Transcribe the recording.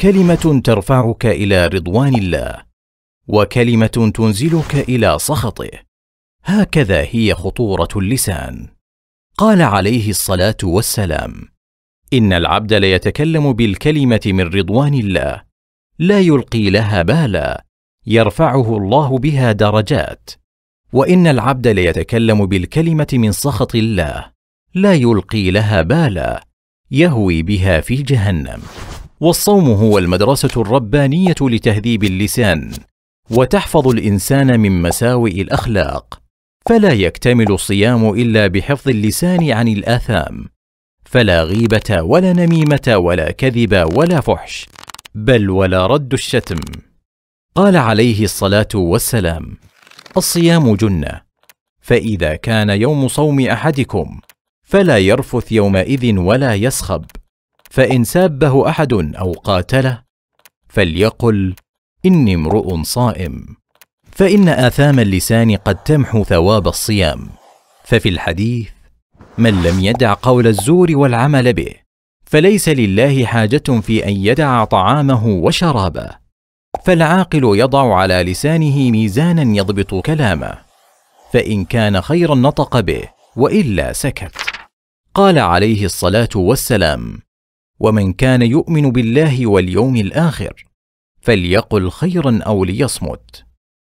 كلمه ترفعك الى رضوان الله وكلمه تنزلك الى سخطه هكذا هي خطوره اللسان قال عليه الصلاه والسلام ان العبد ليتكلم بالكلمه من رضوان الله لا يلقي لها بالا يرفعه الله بها درجات وان العبد ليتكلم بالكلمه من سخط الله لا يلقي لها بالا يهوي بها في جهنم والصوم هو المدرسة الربانية لتهذيب اللسان وتحفظ الإنسان من مساوئ الأخلاق فلا يكتمل الصيام إلا بحفظ اللسان عن الآثام فلا غيبة ولا نميمة ولا كذب ولا فحش بل ولا رد الشتم قال عليه الصلاة والسلام الصيام جنة فإذا كان يوم صوم أحدكم فلا يرفث يومئذ ولا يسخب فان سابه احد او قاتله فليقل اني امرؤ صائم فان اثام اللسان قد تمحو ثواب الصيام ففي الحديث من لم يدع قول الزور والعمل به فليس لله حاجه في ان يدع طعامه وشرابه فالعاقل يضع على لسانه ميزانا يضبط كلامه فان كان خيرا نطق به والا سكت قال عليه الصلاه والسلام ومن كان يؤمن بالله واليوم الاخر فليقل خيرا او ليصمت